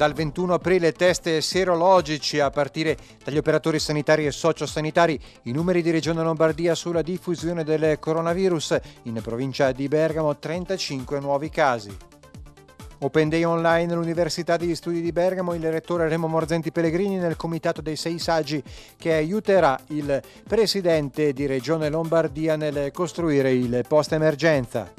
dal 21 aprile test serologici a partire dagli operatori sanitari e sociosanitari, i numeri di Regione Lombardia sulla diffusione del coronavirus, in provincia di Bergamo 35 nuovi casi. Open Day Online all'Università degli Studi di Bergamo, il rettore Remo Morzenti Pellegrini nel comitato dei sei saggi che aiuterà il presidente di Regione Lombardia nel costruire il post emergenza.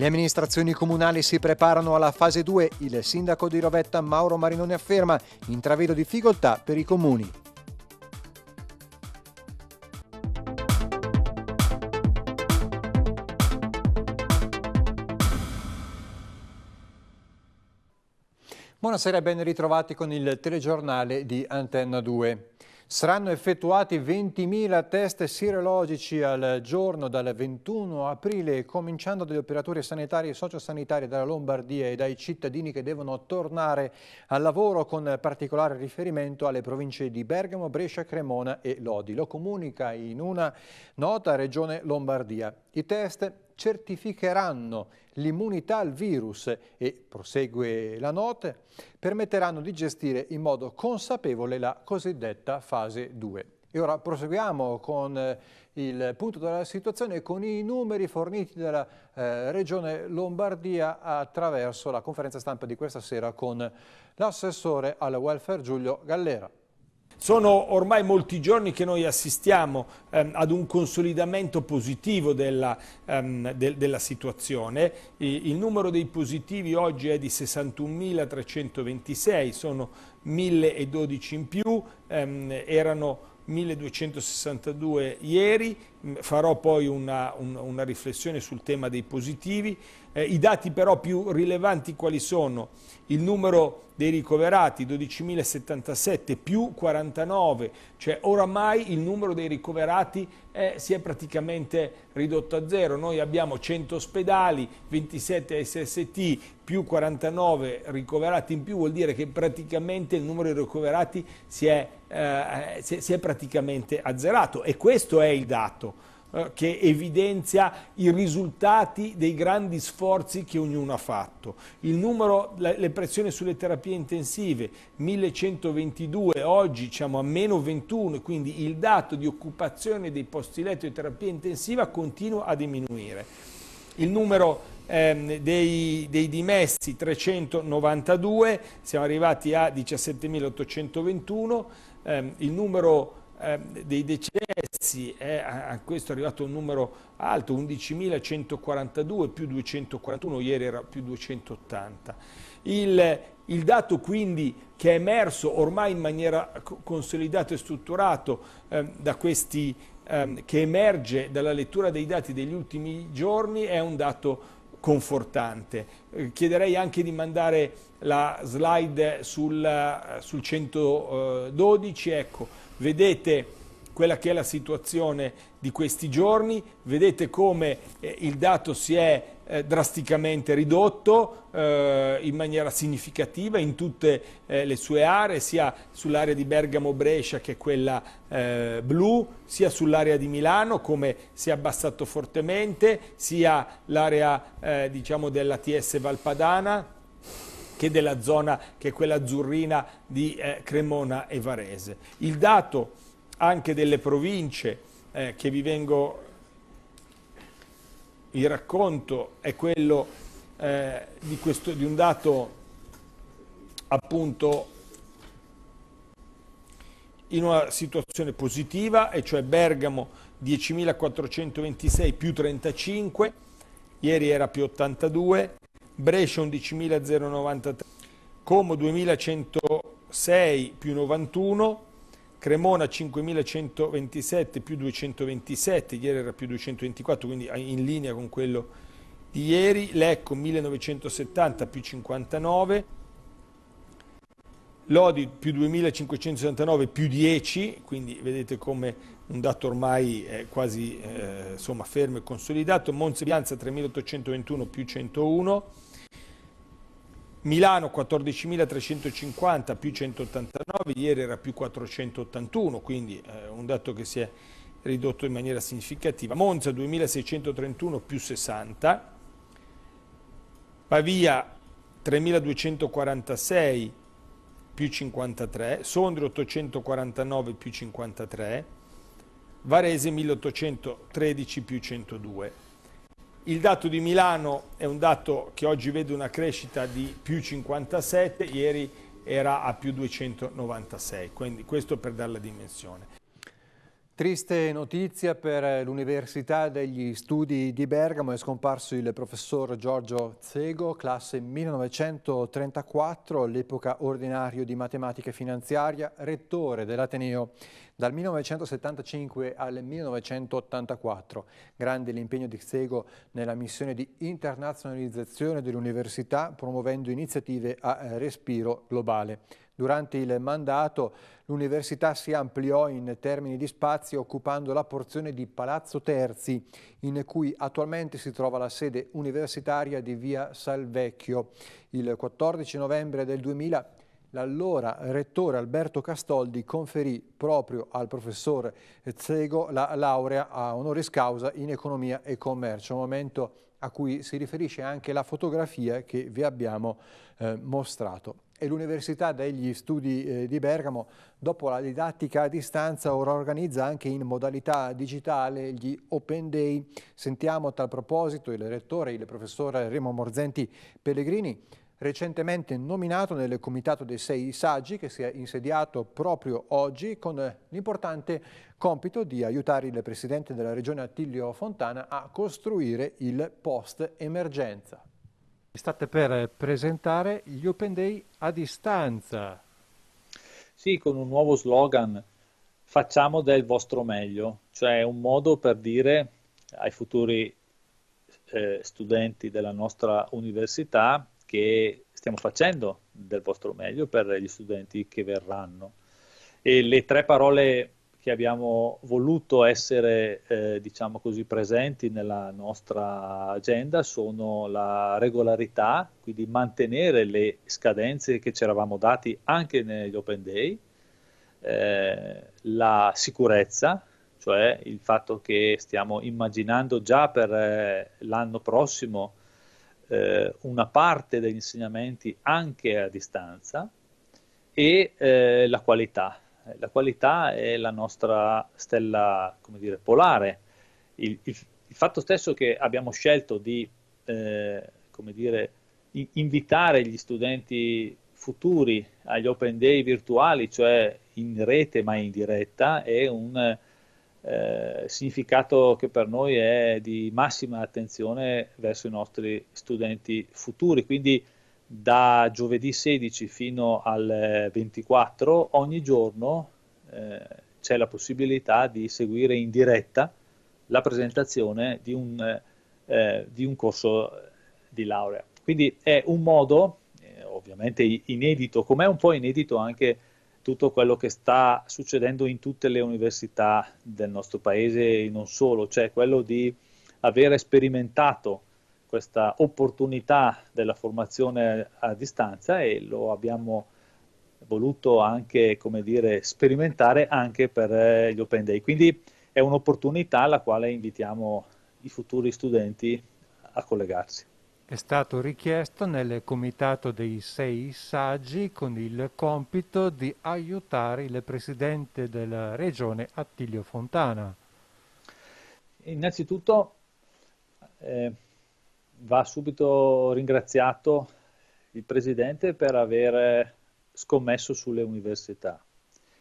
Le amministrazioni comunali si preparano alla fase 2. Il sindaco di Rovetta Mauro Marinone afferma intravedo difficoltà per i comuni. Buonasera e ben ritrovati con il telegiornale di Antenna 2. Saranno effettuati 20.000 test sierologici al giorno dal 21 aprile, cominciando dagli operatori sanitari e sociosanitari della Lombardia e dai cittadini che devono tornare al lavoro con particolare riferimento alle province di Bergamo, Brescia, Cremona e Lodi. Lo comunica in una nota Regione Lombardia. I test certificheranno l'immunità al virus e, prosegue la nota, permetteranno di gestire in modo consapevole la cosiddetta fase 2. E ora proseguiamo con eh, il punto della situazione e con i numeri forniti dalla eh, Regione Lombardia attraverso la conferenza stampa di questa sera con l'assessore al welfare Giulio Gallera. Sono ormai molti giorni che noi assistiamo ehm, ad un consolidamento positivo della, ehm, de della situazione. I il numero dei positivi oggi è di 61.326, sono 1.012 in più, ehm, erano 1262 ieri Mm, farò poi una, un, una, riflessione sul tema dei positivi. Eh, I dati però più rilevanti quali sono? Il numero dei ricoverati 12.077 più 49, cioè oramai il numero dei ricoverati è, eh, si è praticamente ridotto a zero. Noi abbiamo 100 ospedali, 27 SST più 49 ricoverati in più, vuol dire che praticamente il numero dei ricoverati si è, eh, si è praticamente azzerato e questo è il dato. Eh, che evidenzia i risultati dei grandi sforzi che ognuno ha fatto. Il numero, le pressioni sulle terapie intensive, 1122, oggi siamo a meno 21, quindi il dato di occupazione dei posti letto di terapia intensiva continua a diminuire. Il numero ehm, dei, dei, dimessi 392, siamo arrivati a 17.821, ehm, il numero Ehm, dei decessi, eh, a questo è arrivato un numero alto, 11.142 più 241, ieri era più 280. Il, il dato quindi che è emerso ormai in maniera consolidata e strutturato eh, da questi, ehm, che emerge dalla lettura dei dati degli ultimi giorni è un dato confortante. Eh, chiederei anche di mandare la slide sul, sul 112, ecco, vedete quella che è la situazione di questi giorni, vedete come eh, il dato si è eh, drasticamente ridotto eh, in maniera significativa in tutte eh, le sue aree, sia sull'area di Bergamo-Brescia che quella eh, blu, sia sull'area di Milano come si è abbassato fortemente, sia l'area eh, diciamo della TS Valpadana che della zona che è quella azzurrina di eh, Cremona e Varese. Il dato anche delle province che vi vengo il racconto è quello eh, di, questo, di un dato appunto in una situazione positiva, e cioè Bergamo 10.426 più 35, ieri era più 82, Brescia 11.093, Como 2.106 più 91, Cremona 5.127 più 227, ieri era più 224, quindi in linea con quello di ieri. Lecco 1.970 più 59. Lodi più 2.569 più 10, quindi vedete come un dato ormai quasi eh, insomma, fermo e consolidato. Monza Bianza 3.821 più 101. Milano 14.350 più 189, ieri era più 481, quindi eh, un dato che si è ridotto in maniera significativa. Monza 2.631 più 60, Pavia 3.246 più 53, Sondrio 849 più 53, Varese 1813 più 102. Il dato di Milano è un dato che oggi vede una crescita di più 57, ieri era a più 296, quindi questo per dare la dimensione. Triste notizia per eh, l'Università degli Studi di Bergamo, è scomparso il professor Giorgio Zego, classe 1934, all'epoca ordinario di matematica finanziaria, rettore dell'Ateneo dal 1975 al 1984. Grande l'impegno di Zego nella missione di internazionalizzazione dell'università, promuovendo iniziative a eh, respiro globale. Durante il mandato l'università si ampliò in termini di spazi occupando la porzione di Palazzo Terzi, in cui attualmente si trova la sede universitaria di via Salvecchio. Il 14 novembre del 2000 L'allora rettore Alberto Castoldi conferì proprio al professor Zego la laurea a honoris causa in economia e commercio, un momento a cui si riferisce anche la fotografia che vi abbiamo eh, mostrato e l'Università degli Studi eh, di Bergamo, dopo la didattica a distanza, ora organizza anche in modalità digitale gli Open Day. Sentiamo a tal proposito il rettore, il professor Remo Morzenti Pellegrini, recentemente nominato nel Comitato dei Sei Saggi, che si è insediato proprio oggi, con l'importante compito di aiutare il Presidente della Regione Attilio Fontana a costruire il post-emergenza state per presentare gli Open Day a distanza. Sì, con un nuovo slogan, facciamo del vostro meglio, cioè un modo per dire ai futuri eh, studenti della nostra università che stiamo facendo del vostro meglio per gli studenti che verranno. E le tre parole che abbiamo voluto essere, eh, diciamo così, presenti nella nostra agenda sono la regolarità, quindi mantenere le scadenze che ci eravamo dati anche negli open day, eh, la sicurezza, cioè il fatto che stiamo immaginando già per eh, l'anno prossimo eh, una parte degli insegnamenti anche a distanza e eh, la qualità, la qualità è la nostra stella, come dire, polare. Il, il, il fatto stesso che abbiamo scelto di, eh, come dire, invitare gli studenti futuri agli open day virtuali, cioè in rete ma in diretta, è un eh, significato che per noi è di massima attenzione verso i nostri studenti futuri. Quindi da giovedì 16 fino al 24 eh, ogni giorno eh, c'è la possibilità di seguire in diretta la presentazione di un, eh, eh, di un corso di laurea. Quindi è un modo, eh, ovviamente inedito, come è un po' inedito anche tutto quello che sta succedendo in tutte le università del nostro paese e non solo, cioè quello di avere sperimentato questa opportunità della formazione a distanza e lo abbiamo voluto anche, come dire, sperimentare anche per eh, gli Open Day. Quindi è un'opportunità alla quale invitiamo i futuri studenti a collegarsi. È stato richiesto nel comitato dei sei saggi con il compito di aiutare il presidente della regione Attilio Fontana. Innanzitutto eh, va subito ringraziato il presidente per aver scommesso sulle università.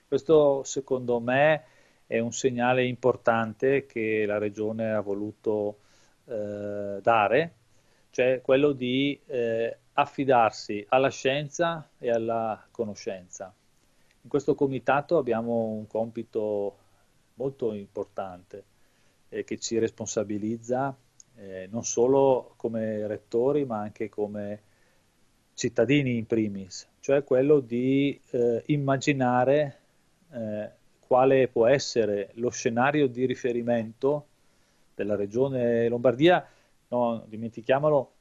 Questo secondo me è un segnale importante che la regione ha voluto eh, dare, cioè quello di eh, affidarsi alla scienza e alla conoscenza. In questo comitato abbiamo un compito molto importante eh, che ci responsabilizza eh, non solo come rettori ma anche come cittadini in primis, cioè quello di eh, immaginare eh, quale può essere lo scenario di riferimento della regione Lombardia, non dimentichiamolo,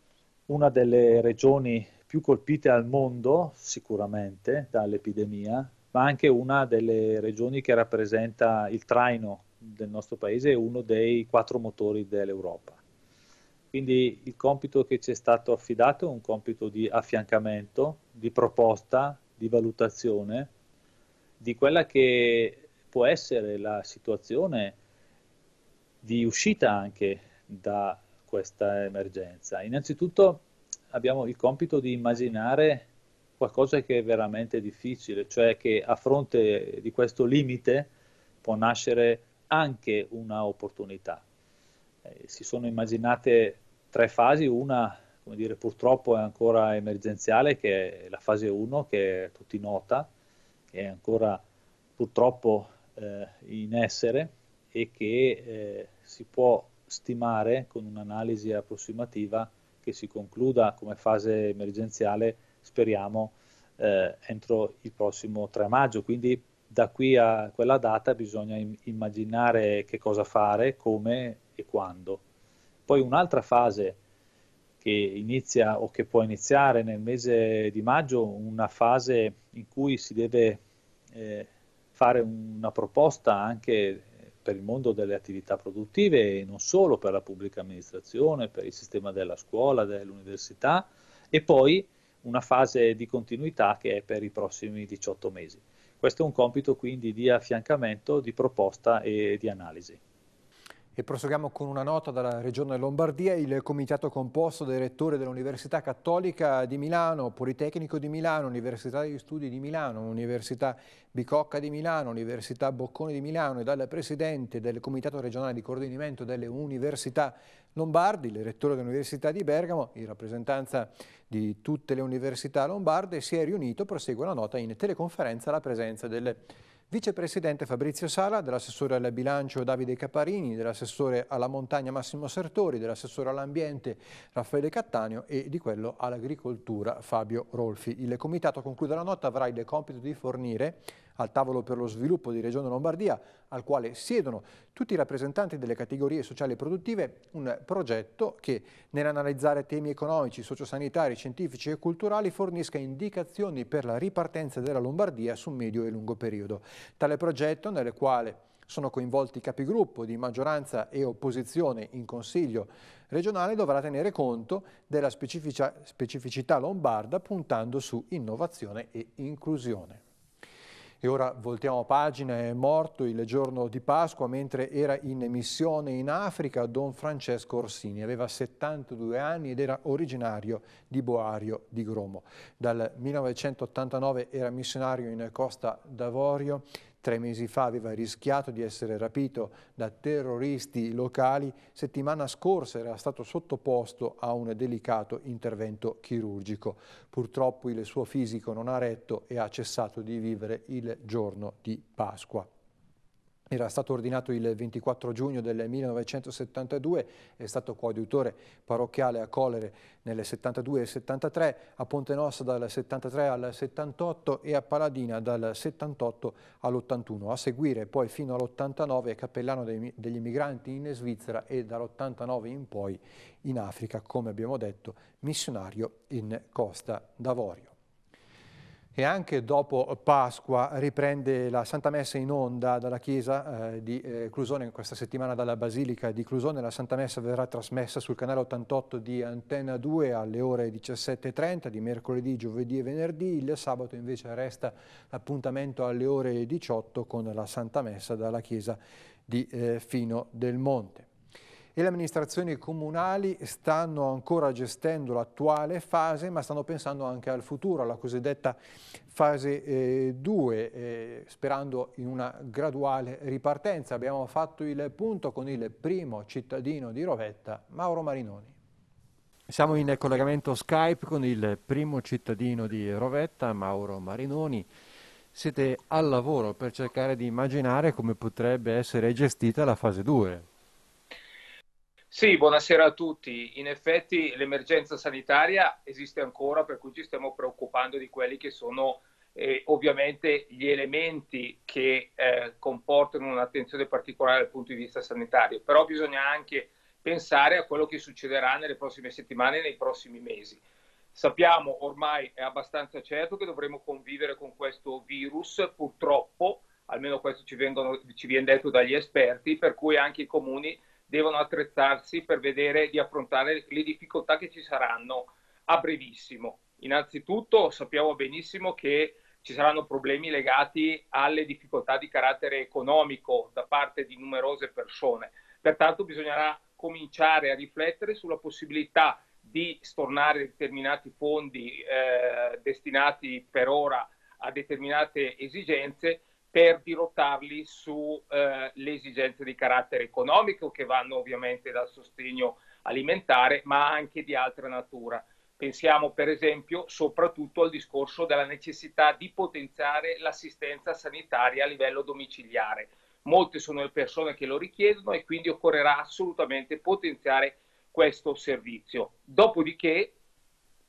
una delle regioni più colpite al mondo sicuramente dall'epidemia, ma anche una delle regioni che rappresenta il traino del nostro paese e uno dei quattro motori dell'Europa. Quindi il compito che ci è stato affidato è un compito di affiancamento, di proposta, di valutazione di quella che può essere la situazione di uscita anche da questa emergenza. Innanzitutto abbiamo il compito di immaginare qualcosa che è veramente difficile, cioè che a fronte di questo limite può nascere anche un'opportunità. Eh, si sono immaginate tre fasi, una come dire, purtroppo è ancora emergenziale, che è la fase 1, che è tutti nota, che è ancora purtroppo eh, in essere e che eh, si può stimare con un'analisi approssimativa che si concluda come fase emergenziale, speriamo, eh, entro il prossimo 3 maggio. Quindi da qui a quella data bisogna immaginare che cosa fare, come e quando. Poi un'altra fase che inizia o che può iniziare nel mese di maggio, una fase in cui si deve eh, fare una proposta anche per il mondo delle attività produttive e non solo per la pubblica amministrazione, per il sistema della scuola, dell'università e poi una fase di continuità che è per i prossimi 18 mesi. Questo è un compito quindi di affiancamento, di proposta e di analisi. E proseguiamo con una nota dalla Regione Lombardia. Il comitato composto dai rettori dell'Università Cattolica di Milano, Politecnico di Milano, Università degli Studi di Milano, Università Bicocca di Milano, Università Bocconi di Milano e dal Presidente del Comitato regionale di coordinamento delle Università Lombardi, il Rettore dell'Università di Bergamo, in rappresentanza di tutte le università lombarde, si è riunito, prosegue la nota, in teleconferenza alla presenza del Vicepresidente Fabrizio Sala, dell'assessore al bilancio Davide Caparini, dell'assessore alla montagna Massimo Sertori, dell'assessore all'ambiente Raffaele Cattaneo e di quello all'agricoltura Fabio Rolfi. Il comitato conclude la nota avrà il compito di fornire al tavolo per lo sviluppo di Regione Lombardia, al quale siedono tutti i rappresentanti delle categorie sociali e produttive, un progetto che nell'analizzare temi economici, sociosanitari, scientifici e culturali fornisca indicazioni per la ripartenza della Lombardia su medio e lungo periodo. Tale progetto, nel quale sono coinvolti i capigruppo di maggioranza e opposizione in Consiglio regionale dovrà tenere conto della specificità lombarda puntando su innovazione e inclusione. E ora voltiamo pagina, è morto il giorno di Pasqua mentre era in missione in Africa Don Francesco Orsini, aveva 72 anni ed era originario di Boario di Gromo. Dal 1989 era missionario in Costa d'Avorio Tre mesi fa aveva rischiato di essere rapito da terroristi locali, settimana scorsa era stato sottoposto a un delicato intervento chirurgico. Purtroppo il suo fisico non ha retto e ha cessato di vivere il giorno di Pasqua era stato ordinato il 24 giugno del 1972, è stato coadiutore parrocchiale a Colere nel 72 e 73, a Ponte Nossa dal 73 al 78 e a Paladina dal 78 all'81. A seguire poi fino all'89 è cappellano degli immigranti in Svizzera e dall'89 in poi in Africa, come abbiamo detto, missionario in Costa d'Avorio e anche dopo Pasqua riprende la Santa Messa in onda dalla Chiesa eh, di eh, Clusone, questa settimana dalla Basilica di Clusone. La Santa Messa verrà trasmessa sul canale 88 di Antenna 2 alle ore 17.30 di mercoledì, giovedì e venerdì. Il sabato invece resta l'appuntamento alle ore 18 con la Santa Messa dalla Chiesa di eh, Fino del Monte e le amministrazioni comunali stanno ancora gestendo l'attuale fase ma stanno pensando anche al futuro, alla cosiddetta fase 2, eh, eh, sperando in una graduale ripartenza. Abbiamo fatto il punto con il primo cittadino di Rovetta, Mauro Marinoni. Siamo in collegamento Skype con il primo cittadino di Rovetta, Mauro Marinoni. Siete al lavoro per cercare di immaginare come potrebbe essere gestita la fase 2. Sì, buonasera a tutti. In effetti l'emergenza sanitaria esiste ancora, per cui ci stiamo preoccupando di quelli che sono eh, ovviamente gli elementi che eh, comportano un'attenzione particolare dal punto di vista sanitario, però bisogna anche pensare a quello che succederà nelle prossime settimane e nei prossimi mesi. Sappiamo ormai è abbastanza certo che dovremo convivere con questo virus, purtroppo, almeno questo ci, vengono, ci viene detto dagli esperti, per cui anche i comuni devono attrezzarsi per vedere di affrontare le difficoltà che ci saranno a brevissimo. Innanzitutto sappiamo benissimo che ci saranno problemi legati alle difficoltà di carattere economico da parte di numerose persone. Pertanto bisognerà cominciare a riflettere sulla possibilità di stornare determinati fondi eh, destinati per ora a determinate esigenze per dirottarli sulle eh, esigenze di carattere economico che vanno ovviamente dal sostegno alimentare ma anche di altra natura. Pensiamo per esempio soprattutto al discorso della necessità di potenziare l'assistenza sanitaria a livello domiciliare. Molte sono le persone che lo richiedono e quindi occorrerà assolutamente potenziare questo servizio. Dopodiché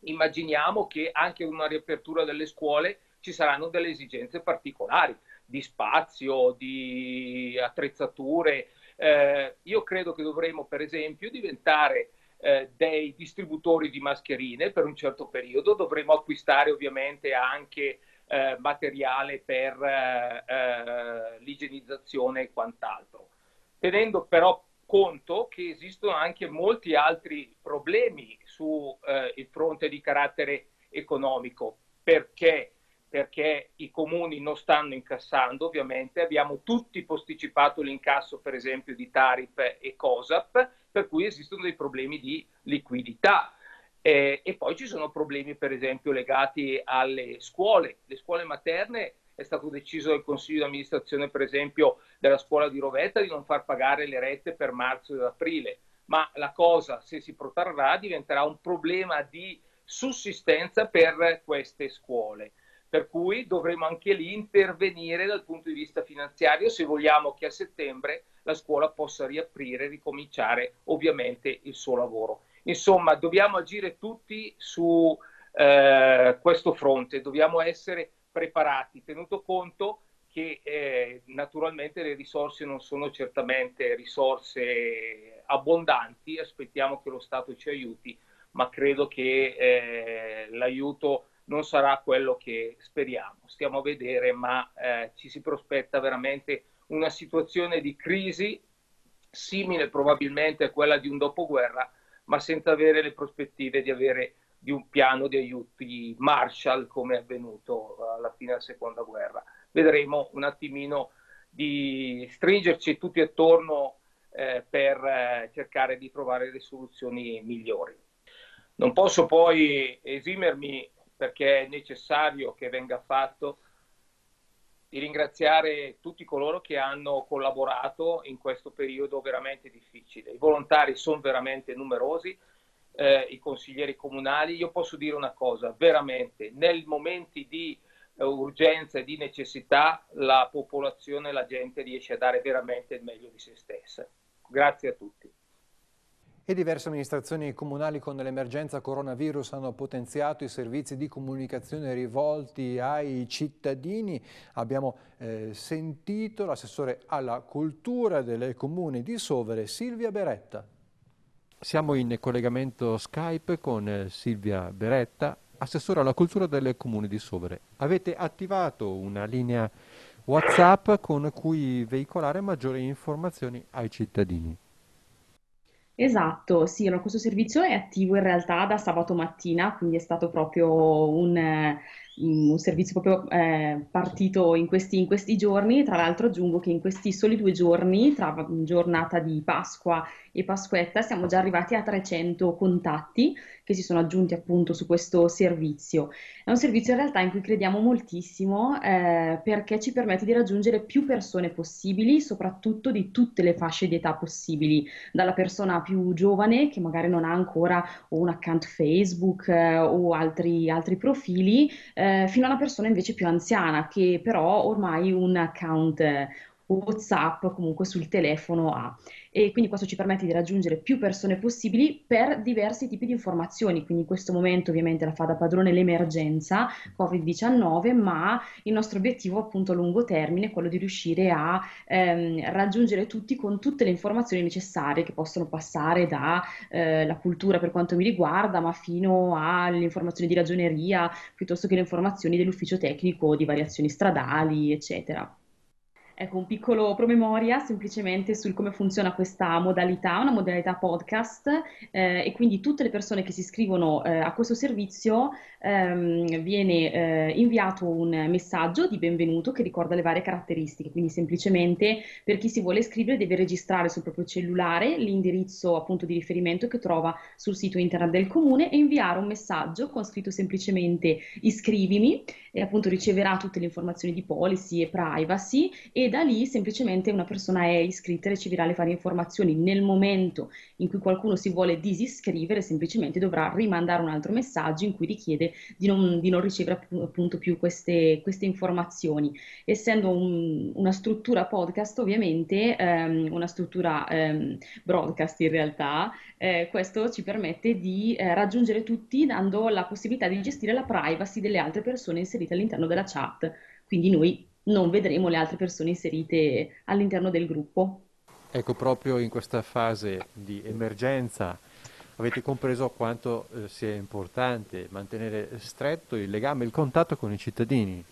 immaginiamo che anche in una riapertura delle scuole ci saranno delle esigenze particolari di spazio, di attrezzature. Eh, io credo che dovremmo, per esempio, diventare eh, dei distributori di mascherine per un certo periodo, dovremmo acquistare ovviamente anche eh, materiale per eh, eh, l'igienizzazione e quant'altro, tenendo però conto che esistono anche molti altri problemi sul eh, fronte di carattere economico, perché perché i comuni non stanno incassando ovviamente, abbiamo tutti posticipato l'incasso per esempio di Tarif e Cosap, per cui esistono dei problemi di liquidità. Eh, e poi ci sono problemi per esempio legati alle scuole, le scuole materne è stato deciso dal consiglio di amministrazione per esempio della scuola di Rovetta di non far pagare le rette per marzo ed aprile, ma la cosa se si protrarrà diventerà un problema di sussistenza per queste scuole. Per cui dovremo anche lì intervenire dal punto di vista finanziario se vogliamo che a settembre la scuola possa riaprire e ricominciare ovviamente il suo lavoro. Insomma, dobbiamo agire tutti su eh, questo fronte, dobbiamo essere preparati, tenuto conto che eh, naturalmente le risorse non sono certamente risorse abbondanti, aspettiamo che lo Stato ci aiuti, ma credo che eh, l'aiuto non sarà quello che speriamo. Stiamo a vedere, ma eh, ci si prospetta veramente una situazione di crisi simile probabilmente a quella di un dopoguerra, ma senza avere le prospettive di avere di un piano di aiuti Marshall come è avvenuto alla fine della seconda guerra. Vedremo un attimino di stringerci tutti attorno eh, per eh, cercare di trovare le soluzioni migliori. Non posso poi esimermi perché è necessario che venga fatto, di ringraziare tutti coloro che hanno collaborato in questo periodo veramente difficile. I volontari sono veramente numerosi, eh, i consiglieri comunali. Io posso dire una cosa, veramente, nei momenti di eh, urgenza e di necessità la popolazione, la gente riesce a dare veramente il meglio di se stessa. Grazie a tutti. E diverse amministrazioni comunali con l'emergenza coronavirus hanno potenziato i servizi di comunicazione rivolti ai cittadini. Abbiamo eh, sentito l'assessore alla cultura del comune di Sovere, Silvia Beretta. Siamo in collegamento Skype con eh, Silvia Beretta, assessore alla cultura del comune di Sovere. Avete attivato una linea WhatsApp con cui veicolare maggiori informazioni ai cittadini. Esatto, sì, allora questo servizio è attivo in realtà da sabato mattina, quindi è stato proprio un, mm, un servizio proprio eh, partito in questi, in questi giorni. Tra l'altro aggiungo che in questi soli due giorni, tra mm, giornata di Pasqua e Pasquetta siamo già arrivati a 300 contatti che si sono aggiunti appunto su questo servizio. È un servizio in realtà in cui crediamo moltissimo eh, perché ci permette di raggiungere più persone possibili, soprattutto di tutte le fasce di età possibili, dalla persona più giovane che magari non ha ancora un account Facebook eh, o altri, altri profili, eh, fino alla persona invece più anziana che però ormai un account WhatsApp o comunque sul telefono ha. E quindi questo ci permette di raggiungere più persone possibili per diversi tipi di informazioni. Quindi in questo momento ovviamente la fa da padrone l'emergenza Covid-19, ma il nostro obiettivo appunto a lungo termine è quello di riuscire a ehm, raggiungere tutti con tutte le informazioni necessarie che possono passare dalla eh, cultura per quanto mi riguarda, ma fino alle informazioni di ragioneria piuttosto che le informazioni dell'ufficio tecnico di variazioni stradali, eccetera. Ecco, un piccolo promemoria semplicemente su come funziona questa modalità, una modalità podcast eh, e quindi tutte le persone che si iscrivono eh, a questo servizio ehm, viene eh, inviato un messaggio di benvenuto che ricorda le varie caratteristiche, quindi semplicemente per chi si vuole iscrivere deve registrare sul proprio cellulare l'indirizzo appunto di riferimento che trova sul sito internet del comune e inviare un messaggio con scritto semplicemente iscrivimi e appunto riceverà tutte le informazioni di policy e privacy e e da lì semplicemente una persona è iscritta e riceverà le varie informazioni. Nel momento in cui qualcuno si vuole disiscrivere, semplicemente dovrà rimandare un altro messaggio in cui richiede di non, di non ricevere appunto più queste, queste informazioni. Essendo un, una struttura podcast, ovviamente, ehm, una struttura ehm, broadcast in realtà, eh, questo ci permette di eh, raggiungere tutti dando la possibilità di gestire la privacy delle altre persone inserite all'interno della chat. Quindi noi non vedremo le altre persone inserite all'interno del gruppo. Ecco, proprio in questa fase di emergenza avete compreso quanto eh, sia importante mantenere stretto il legame, il contatto con i cittadini.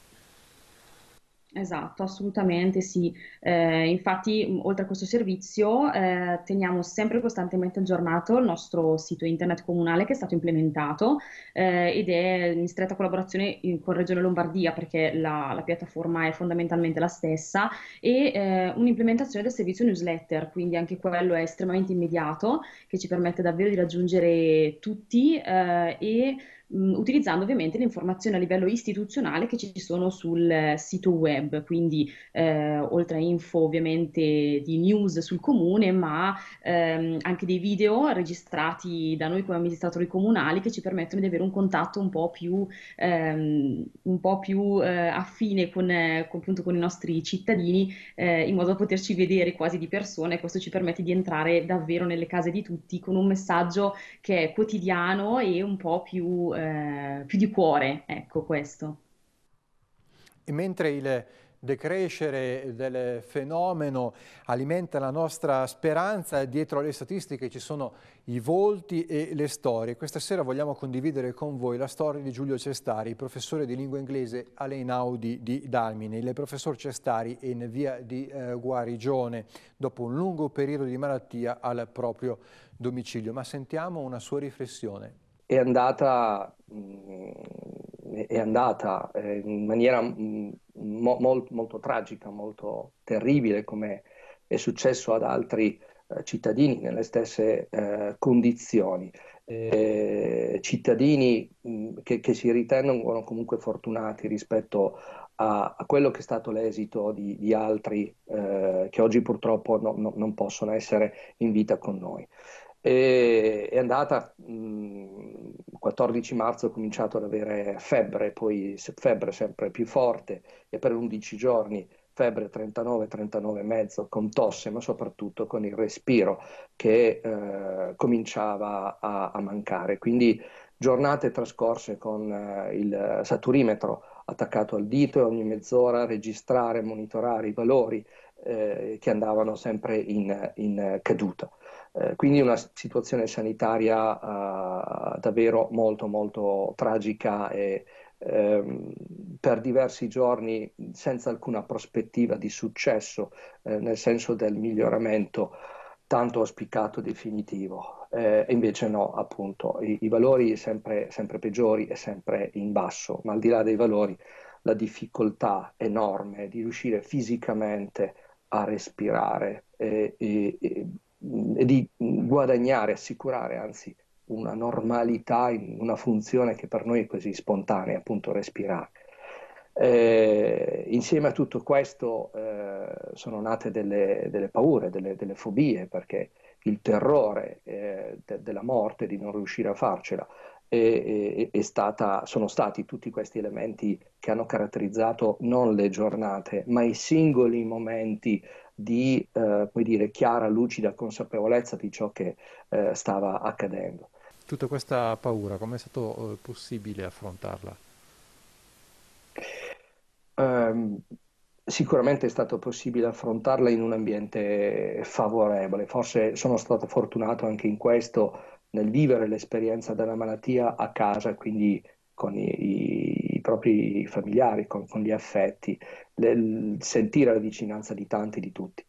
Esatto, assolutamente sì. Eh, infatti, oltre a questo servizio, eh, teniamo sempre costantemente aggiornato il nostro sito internet comunale che è stato implementato eh, ed è in stretta collaborazione in- con Regione Lombardia perché la, la, piattaforma è fondamentalmente la stessa e eh, un'implementazione del servizio newsletter, quindi anche quello è estremamente immediato che ci permette davvero di raggiungere tutti eh, e mh, mm, utilizzando ovviamente le informazioni a livello istituzionale che ci sono sul eh, sito web, quindi eh, oltre a info ovviamente di news sul comune, ma ehm, anche dei video registrati da noi come amministratori comunali che ci permettono di avere un contatto un po' più, ehm, un po più eh, affine con, eh, con, appunto, con, i nostri cittadini, eh, in modo da poterci vedere quasi di persona e questo ci permette di entrare davvero nelle case di tutti con un messaggio che è quotidiano e un po' più eh, più di cuore, ecco questo. E mentre il decrescere del fenomeno alimenta la nostra speranza, dietro alle statistiche ci sono i volti e le storie. Questa sera vogliamo condividere con voi la storia di Giulio Cestari, professore di lingua inglese alle Inaudi di Dalmine. Il professor Cestari è in via di eh, guarigione dopo un lungo periodo di malattia al proprio domicilio, ma sentiamo una sua riflessione è andata, mm, è andata eh, in maniera mm, mo, molto, molto tragica, molto terribile, come è successo ad altri eh, cittadini nelle stesse eh, condizioni, eh, cittadini mm, che, che, si ritengono comunque fortunati rispetto a, a quello che è stato l'esito di, di altri eh, che oggi purtroppo no, no, non possono essere in vita con noi. E, è andata mh, 14 marzo ho cominciato ad avere febbre, poi febbre sempre più forte e per 11 giorni febbre 39, 39,5 con tosse, ma soprattutto con il respiro che eh, cominciava a, a, mancare. Quindi giornate trascorse con eh, il saturimetro attaccato al dito e ogni mezz'ora registrare, monitorare i valori eh, che andavano sempre in, in caduta. Eh, quindi una situazione sanitaria eh, davvero molto molto tragica e ehm, per diversi giorni senza alcuna prospettiva di successo eh, nel senso del miglioramento tanto auspicato definitivo. Eh, invece no, appunto, i, i valori sempre, sempre, peggiori e sempre in basso, ma al di là dei valori la difficoltà enorme di riuscire fisicamente a respirare e, e, e e di guadagnare, assicurare anzi una normalità in una funzione che per noi è così spontanea, appunto respirare. Eh, insieme a tutto questo eh, sono nate delle, delle paure, delle, delle, fobie, perché il terrore eh, de, della morte, di non riuscire a farcela, è, è, è stata, sono stati tutti questi elementi che hanno caratterizzato non le giornate, ma i singoli momenti di eh, dire, chiara, lucida consapevolezza di ciò che eh, stava accadendo. Tutta questa paura, come è stato eh, possibile affrontarla? Um, sicuramente è stato possibile affrontarla in un ambiente favorevole, forse sono stato fortunato anche in questo nel vivere l'esperienza della malattia a casa, quindi con i, propri familiari, con, con gli affetti, le, sentire la vicinanza di tanti, di tutti.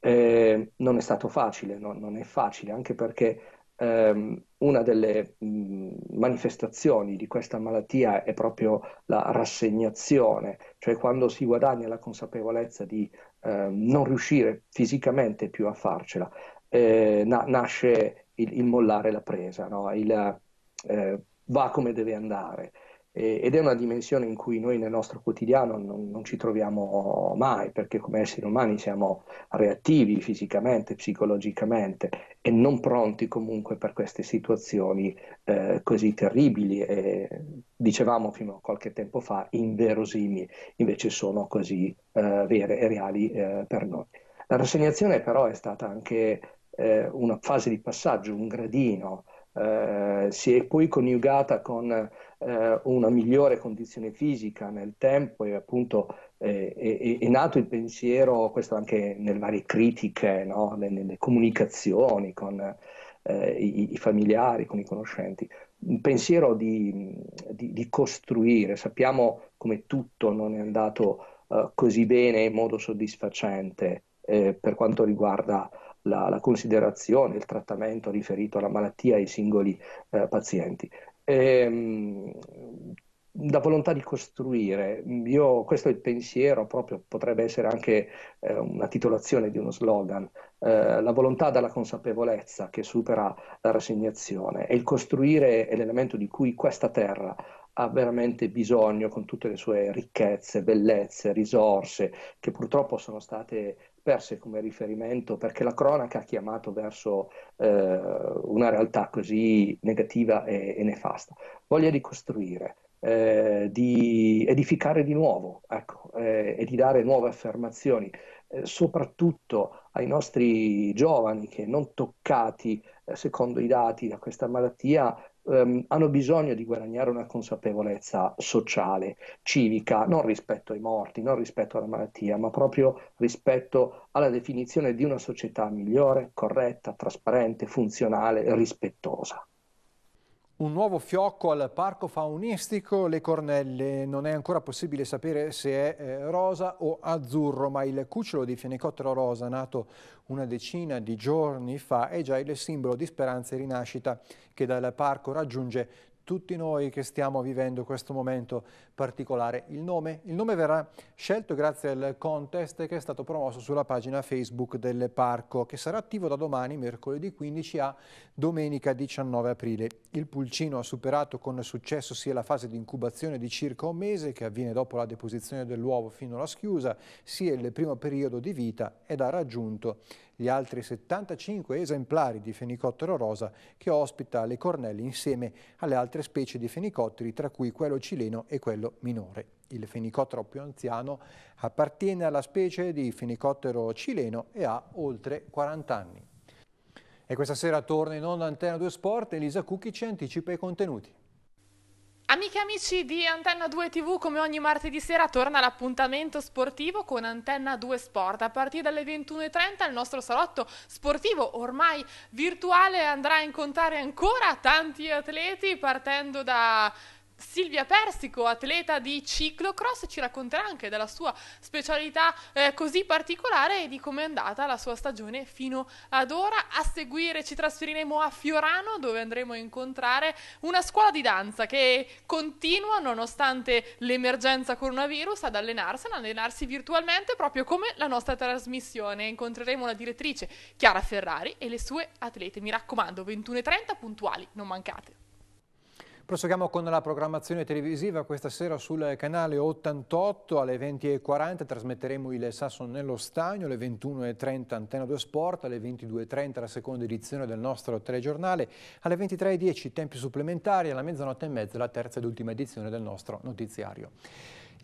Eh, non è stato facile, no? non è facile, anche perché ehm, una delle mh, manifestazioni di questa malattia è proprio la rassegnazione, cioè quando si guadagna la consapevolezza di eh, non riuscire fisicamente più a farcela, eh, na- nasce il, il, mollare la presa, no? il, eh, va come deve andare. Eh, ed è una dimensione in cui noi nel nostro quotidiano non, non, ci troviamo mai, perché come esseri umani siamo reattivi fisicamente, psicologicamente e non pronti comunque per queste situazioni eh, così terribili e, dicevamo fino a qualche tempo fa, inverosimili, invece sono così eh, vere e reali eh, per noi. La rassegnazione però è stata anche eh, una fase di passaggio, un gradino, eh, si è poi coniugata con eh, una migliore condizione fisica nel tempo e appunto eh, è, è, è, nato il pensiero, questo anche nelle varie critiche, no? nelle, nelle, comunicazioni con i, i familiari, con i conoscenti, un pensiero di, di, di, costruire. Sappiamo come tutto non è andato uh, così bene in modo soddisfacente eh, per quanto riguarda la, la considerazione, il trattamento riferito alla malattia ai singoli eh, pazienti. E, ehm, la volontà di costruire. Io, questo è il pensiero, proprio potrebbe essere anche eh, una titolazione di uno slogan, eh, la volontà dalla consapevolezza che supera la rassegnazione e il costruire è l'elemento di cui questa terra ha veramente bisogno con tutte le sue ricchezze, bellezze, risorse che purtroppo sono state perse come riferimento perché la cronaca ha chiamato verso eh, una realtà così negativa e, e nefasta. Voglia di costruire, eh, di edificare di nuovo ecco, eh, e di dare nuove affermazioni, eh, soprattutto ai nostri giovani che non toccati eh, secondo i dati da questa malattia ehm, hanno bisogno di guadagnare una consapevolezza sociale, civica, non rispetto ai morti, non rispetto alla malattia, ma proprio rispetto alla definizione di una società migliore, corretta, trasparente, funzionale, rispettosa. Un nuovo fiocco al parco faunistico Le Cornelle. Non è ancora possibile sapere se è eh, rosa o azzurro, ma il cucciolo di Fienicottero rosa, nato una decina di giorni fa, è già il simbolo di speranza e rinascita che dal parco raggiunge tutti noi che stiamo vivendo questo momento particolare. Il nome? Il nome verrà scelto grazie al contest che è stato promosso sulla pagina Facebook del parco, che sarà attivo da domani, mercoledì 15 a domenica 19 aprile. Il pulcino ha superato con successo sia la fase di incubazione di circa un mese, che avviene dopo la deposizione dell'uovo fino alla schiusa, sia il primo periodo di vita ed ha raggiunto gli altri 75 esemplari di fenicottero rosa che ospita le Cornelli insieme alle altre specie di fenicotteri, tra cui quello cileno e quello minore. Il fenicottero più anziano appartiene alla specie di fenicottero cileno e ha oltre 40 anni. E questa sera torna in onda Antena 2 Sport e Elisa Cucchi ci anticipa i contenuti. Amiche e amici di Antenna 2 TV, come ogni martedì sera torna l'appuntamento sportivo con Antenna 2 Sport. A partire dalle 21.30 il nostro salotto sportivo ormai virtuale andrà a incontrare ancora tanti atleti partendo da Silvia Persico, atleta di ciclocross, ci racconterà anche della sua specialità eh, così particolare e di come è andata la sua stagione fino ad ora. A seguire ci trasferiremo a Fiorano dove andremo a incontrare una scuola di danza che continua nonostante l'emergenza coronavirus ad allenarsi, ad allenarsi virtualmente proprio come la nostra trasmissione. Incontreremo la direttrice Chiara Ferrari e le sue atlete. Mi raccomando, 21.30 puntuali, non mancate. Proseguiamo con la programmazione televisiva questa sera sul canale 88 alle 20.40 trasmetteremo il Sasso nello Stagno, alle 21.30 Antena 2 Sport, alle 22.30 la seconda edizione del nostro telegiornale, alle 23.10 tempi supplementari, alla mezzanotte e mezza la terza ed ultima edizione del nostro notiziario.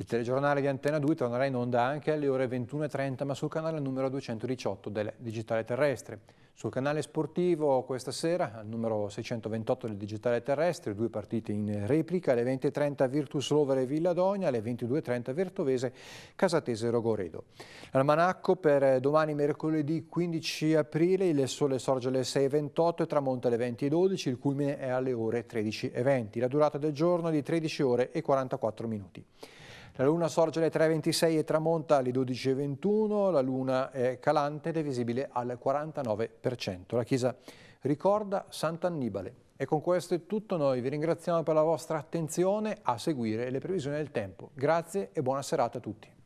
Il telegiornale di Antena 2 tornerà in onda anche alle ore 21.30 ma sul canale numero 218 del Digitale Terrestre. Sul canale sportivo questa sera, al numero 628 del Digitale Terrestre, due partite in replica, alle 20.30 Virtus Rover e Villadogna, alle 22.30 Vertovese, Casatese e Rogoredo. Almanacco per domani mercoledì 15 aprile, il sole sorge alle 6.28 e tramonta alle 20.12, il culmine è alle ore 13.20. La durata del giorno è di 13 ore e 44 minuti. La luna sorge alle 3.26 e tramonta alle 12.21, la luna è calante ed è visibile al 49%. La chiesa ricorda Sant'Annibale. E con questo è tutto, noi vi ringraziamo per la vostra attenzione a seguire le previsioni del tempo. Grazie e buona serata a tutti.